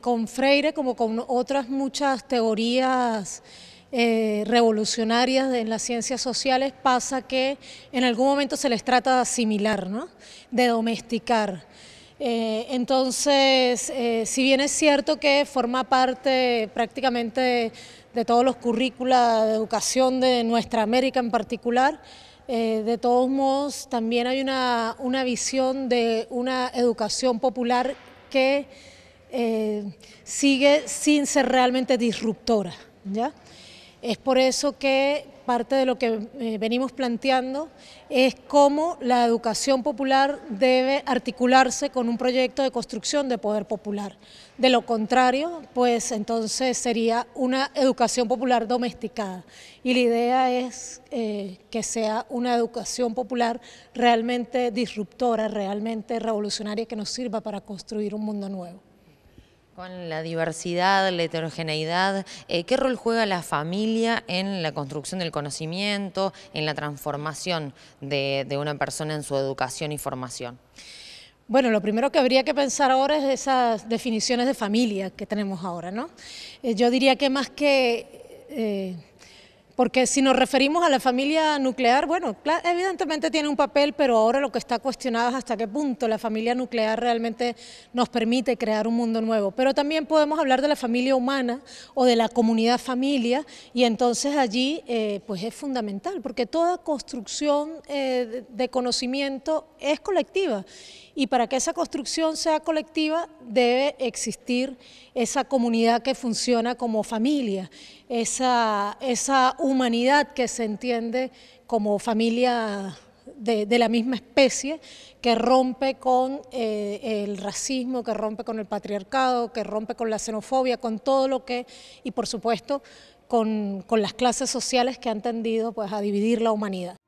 con Freire como con otras muchas teorías eh, revolucionarias en las ciencias sociales pasa que en algún momento se les trata de asimilar, ¿no? de domesticar. Eh, entonces, eh, si bien es cierto que forma parte prácticamente de todos los currícula de educación de nuestra América en particular, de todos modos también hay una, una visión de una educación popular que eh, sigue sin ser realmente disruptora. ¿ya? Es por eso que parte de lo que eh, venimos planteando es cómo la educación popular debe articularse con un proyecto de construcción de poder popular. De lo contrario, pues entonces sería una educación popular domesticada. Y la idea es eh, que sea una educación popular realmente disruptora, realmente revolucionaria, que nos sirva para construir un mundo nuevo. Con la diversidad, la heterogeneidad, eh, ¿qué rol juega la familia en la construcción del conocimiento, en la transformación de, una persona en su educación y formación? Bueno, lo primero que habría que pensar ahora es esas definiciones de familia que tenemos ahora, ¿no? Eh, yo diría que más que eh, porque si nos referimos a la familia nuclear, bueno, evidentemente tiene un papel, pero ahora lo que está cuestionado es hasta qué punto la familia nuclear realmente nos permite crear un mundo nuevo. Pero también podemos hablar de la familia humana o de la comunidad familia, y entonces allí eh, pues es fundamental, porque toda construcción eh, de conocimiento es colectiva, y para que esa construcción sea colectiva debe existir esa comunidad que funciona como familia, esa, esa humanidad que se entiende como familia de, la misma especie que rompe con eh, el racismo, que rompe con el patriarcado, que rompe con la xenofobia, con todo lo que, y por supuesto, con, con las clases sociales que han tendido pues, a dividir la humanidad.